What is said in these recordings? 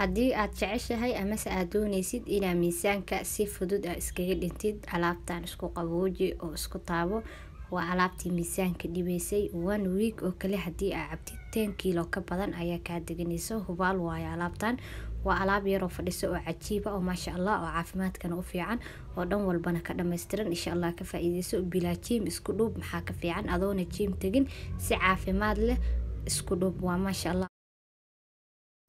haddii aad jeceshahay amase aad doonaysid inaa miisaanka si fudud a iskaga dhintid alaabtan isku qabooji oo isku taabo waa alaabtii miisaanka dhibaysay one week oo kale haddii aa cabtid ten kiilo ka badan ayaa kaa deganayso hubaal waayo alaabtan waa alaab yaroo fadhiso oo cajiiba ah oo maasha allah oo caafimaadkana u fiican oo dhan walbana ka dhammaystiran insha allah ka faa bilaa jiim isku dhuub maxaa ka fiican adoona jiim tegin si caafimaad leh isku dhuub waa maasha allah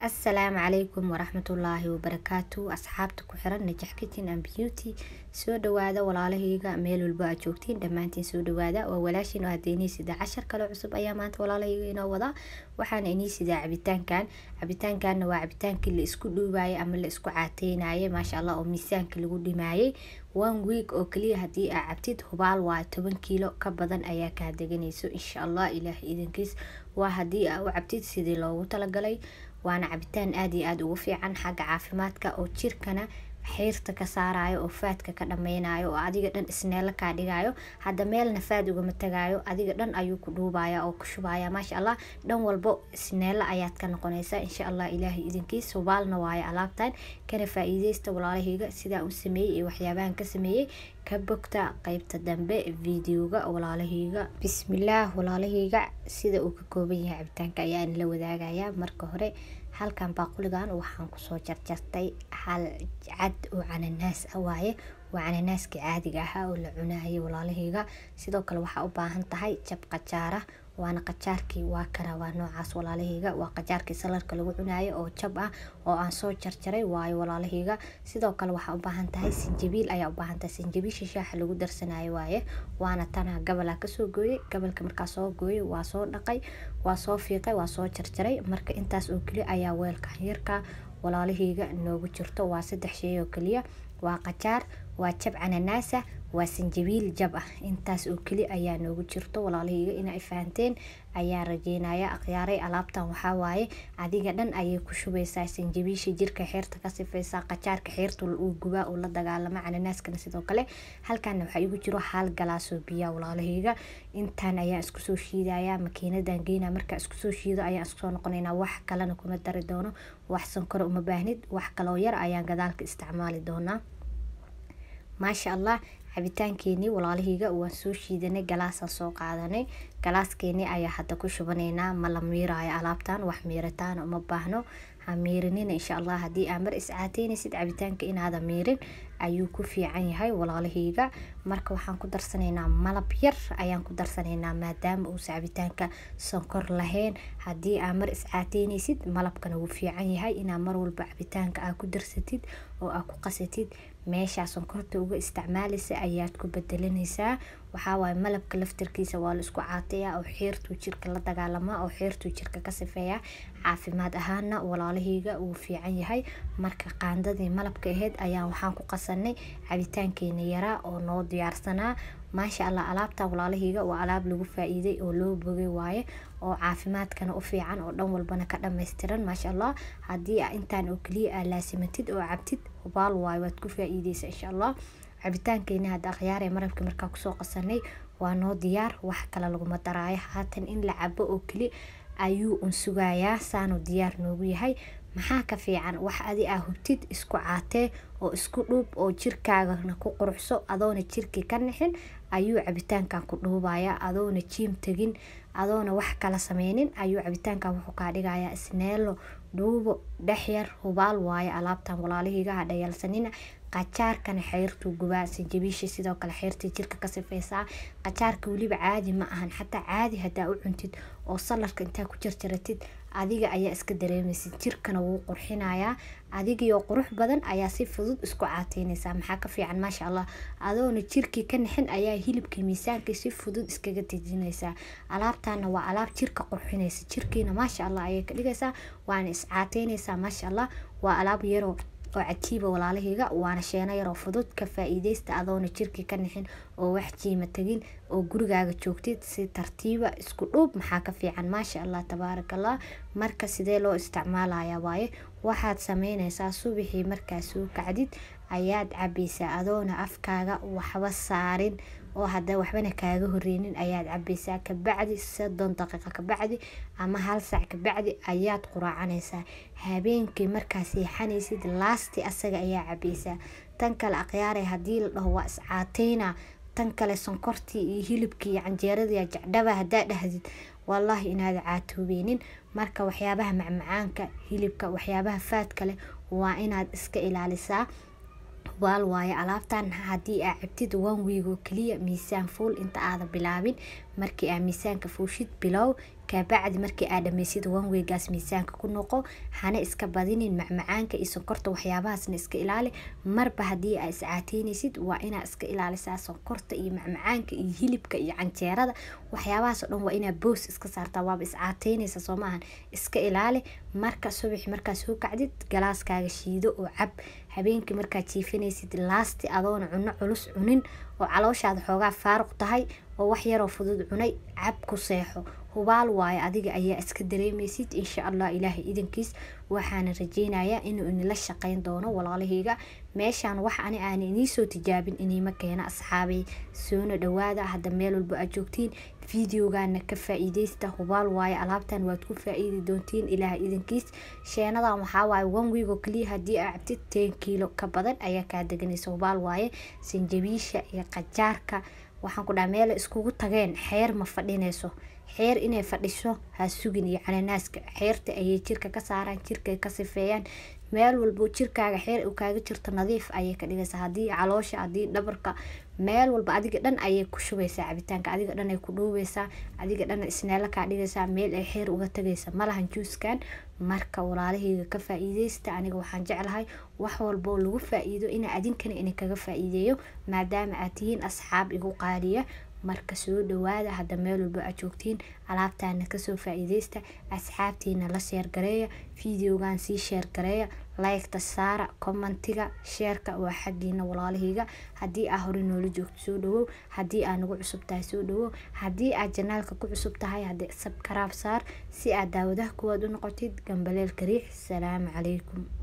asalaamu calaykum waraxmatullaahi wabarakaatu asxaabta ku xiran najax kitin and beauty soo dhawaada walaalahayga meel walba aad joogtiin dhammaantiin soo dhawaada waa walaashiin oo hadda inii cashar kale cusub ayaa maanta walaalahayga inoo wada waxaana inii cabitaankan cabitaankanna waa cabitaankii la isku dhuubaayay ama la isku caateynayay maasha allah oo miisaanka lagu dhimaayay one week oo kaliya haddii aa cabtid hubaal waa toban kiilo ka badan ayaa kaa deganayso insha allah ilaah idankiis waa haddii aa u cabtid sidii loogu talagalay waana cabitaan aad iyo aad ugu fiican xagga caafimaadka oo jirkana xiirta ka saarayo oo faadka ka dhameynayo oo adiga dhan isneelo kaa dhigayo hadda meelna faad ugama tagayo adiga dhan ayuu ku dhuubaya oo ku shubaya maasha allah dhan walbo isneela ayaad ka noqonaysaa insha allah ilaahay idinkiis sobaalna waayo alaabtan kana faaiideysta iideysta walaalahayga sidaa u sameeyey iyo waxyaabahan ka sameeyey ka bogta qeybta dambe videoga walaalahayga bismillaah walaalahayga sida uu ka kooban yahay cabitaanka ayaan la wadaagayaa marka hore halkan baaquligan waxaan kusoo jarjartay hal cad oo cananaas ah waaye waa cananaaska caadiga ahaa oo la cunaayo walaalahayga sidoo kale waxaa u baahan tahay jab qajaara ah waana qajaarkii waa kana waa noocaas walaalahayga waa qajaarkii salarka lagu cunayo oo jab ah oo aan soo jarjaray waayo walaalahayga sidoo kale waxaa ubaahan tahay sanjabiil ayaa ubaahan tahay sanjabiisha shaaxa lagu darsanayo waaye waana tana gabalaa kasoo gooyey gabalka markaa soo gooyey waa soo dhaqay waa soo fiiqay waa soo jarjaray marka intaas oo keli ayaa weelka yarka walaalahayga noogu jirto waa saddex shay oo keliya waa qajaar waa jab cananaasa ah, waa sanjabiil jab ah intaas oo keli ayaa noogu jirto walaalahiiga inay fahanteen ayaa rajeynaya akhyaaray alaabtan waxawaaye adiga dhan ayay ku shubeysaa sanjabiisha jirka xeerta ka sifeysaa qajaarka xeerta uu gubaa uu la dagaalama cananaaskana sidoo kale halkaana waxaa igu jiro hal galaasoo biyaa walaalahiiga intaan ayaan iskusoo shiidaya makiinadan geyna markaa iskusoo shiido ayaan iskusoo noqonaynaa wax kalena kuma dari doono wax sankore uma baahnid wax kaloo yar ayaan gadaalka isticmaali doonaa maasha allah cabitaankeeni walaalihiiga waan soo shiidanay galaasaan soo qaadanay galaaskeeni ayaa hadda ku shubanaynaa ma la miiraayo alaabtan wax miiritaana uma baahno ha miirinina insha allah haddii aa mar iscaateynaysid cabitaanka inaada miirin ayuu ku fiican yahay walaalihiiga marka waxaan ku darsanaynaa malab yar ayaan ku darsanaynaa maadaama uusa cabitaanka sonkor lahayn haddii aa mar iscaateynaysid malabkana wuu fiican yahay inaa marwalba cabitaanka aa ku darsatid oo aa ku qasatid meeshaa sonkorta uga isticmaalaysa ayaad ku bedelanaysaa waxaawaay malabka laftarkiisa waa laisku isku caatayaa oo xeertuu jirka la dagaalama oo xeertuu jirka ka sifeeya caafimaad ahaana walaalahayga uu fiican yahay marka qaandadii malabka ahayd ayaan waxaan ku qasanay cabitaankeena yaraa oo noo diyaarsanaa maasha allah alaabta walaalahayga waa alaab lagu faaiiday iiday oo loo bogay waaye oo caafimaadkana u fiican oo dhan walbana ka dhammaystiran maasha allah haddii intaan oo keliya aa laasimantid oo cabtid hubaal waaye waad ku faa insha allah cabitaankeyna hadda akhyaar ee marabkii markaa kusoo qasanay waa noo diyaar wax kale laguma daraayo haatan in la cabo oo keli ayuu un sugayaa saanu diyaar noogu yahay maxaa ka fiican wax adi aa hubtid isku caatee oo isku dhuub oo jirkaagana ku quruxso adoona jirkii ka nixin ayuu cabitaankan ku dhuubayaa adoona jiim tegin adoona wax kala sameynin ayuu cabitaankan wuxuu kaa dhigayaa isneelo dhuubo dhexyar hubaal waayo alaabtan walaalihii iga qajaarkana xeyrtuu gubaasa jabiisha sidoo kale xeyrta jirka ka sifeysaa qajaarka weliba caadi ma ahan xataa caadi hadaa u cuntid oo saladka intaa ku jarjaratid adiga ayaa iska dareemaysid jirkana wuu qurxinayaa adigio qurux badan ayaa si fudud isku caateynaysaa maxaa ka fiican maasha allah adoona jirkii ka nixin ayaa hilibkii miisaankii si fudud iskaga dejinaysaa alaabtana waa alaab jirka qurxinaysa jirkiina maasha allah ayay ka dhigaysaa waana iscaateynaysaa maasha allah waa alaab yaroo oo cajiiba walaalahayga waana sheeno yaroo fudud ka faa'iidaysta adoona jirki ka nixin oo wax jiima tagin oo gurigaaga joogtid si tartiiba isku dhuub maxaa ka fiican maasha allah tabaarak allah marka sidee loo isticmaalaya waaye waxaad sameynaysaa subixii markaa soo kacdid ayaad cabaysaa adoona afkaaga waxba saarin oo hada waxbana kaaga horeynin ayaad cabaysaa kabacdi soddon daqiiqo kabacdi ama hal sac kabacdi ayaad quraacanaysaa habeenkii markaa seexanaysid laasti asaga ayaa cabaysaa tan kale akhyaare haddii la dhaho waa iscaateyna tan kale sonkortii iyo hilibkii canjeeradii jecdhaba haddaa dhahdid walahi inaad caatoobenin marka waxyaabaha macmacaanka hilibka waxyaabaha faadka leh waa inaad iska ilaalisaa waal waayo alaabtan haddii aa cabtid one wigo kaliya miisaan fuul inta aada bilaabin markii aa miisaanka fuushid bilow kabacdi markii aa dhameysid wanweygaas miisaanka ku noqo hana iska badinin macmacaanka iyo sonkorta waxyaabahaasna iska ilaali marba haddii aa iscaataynaysid waa inaa iska ilaalisaa sonkorta iyo macmacaanka iyo hilibka iyo canjeerada waxyaabahaasoo dhan waa inaa boos iska saartaa waaba iscaataynaysa soo maahan iska ilaali marka subax markaa soo kacdid galaaskaaga shiido oo cab habeenkii markaa jiifinaysid laasti adoona cuno culus cunin oo calooshaada xoogaa faaruq tahay oo wax yaroo fudud cunay cab ku seexo hubaal waayo adiga ayaa iska dareemaysid insha allah ilaahay idankiis waxaana rajeynayaa inuu inila shaqeyn doono walaalahayga meeshaan wax ani aan iniisoo tijaabin iniima keena asxaabay soona dhawaada ah, hadda meel walba aad joogtiin fideogana ka faa hubaal waayo alaabtan waad ku faa-iidi doontiin ilaah idankiis sheenadan waxaa waaye one week oo kaliya haddii aa cabtid ten kiilo ka badan ayaa kaa deganaysa hubaal waaye sanjabiisha iyo qajaarka waxaan ku dhaha meela iskugu tageen xeer ma fadhinayso xeer inay fadhiso ha sugin iyo cananaaska xeerta ayay jirka ka saaraan jirkay ka sifeeyaan meel walbo jirkaaga xeer u kaaga jirto nadiif ayay ka dhigaysaa hadii caloosha hadii dhabarka meel walba adiga dhan ayay ku shugaysaa cabitaanka adiga dhan ay ku dhuubeysaa adiga dhan isneelo kaa dhigaysaa meel ay xeer uga tagaysa malahan juuskan marka walaalahayga ka faaiideysta aniga waxaan jeclahay wax walboo lagu faa-iido ina adinkani ina kaga faaiideeyo maadaama aad tihiin asxaab igu qaaliya marka soo dhawaada hadda meel walba aad joogtiin alaabtaana kasoo faa'iidaysta asxaabtiina la sheergareeya fideogan sii sheergareeya laykta saara kommentiga sheerka waa xaggiina walaalahayga haddii aa hore noola joogto soo dhawow haddii aa nagu cusub tahay soo dhawow haddii aad janaalka ku cusub tahay sabkaraab saar si aad daawadaha kuwaad u noqotid gambaleelka riix salaamu calaykum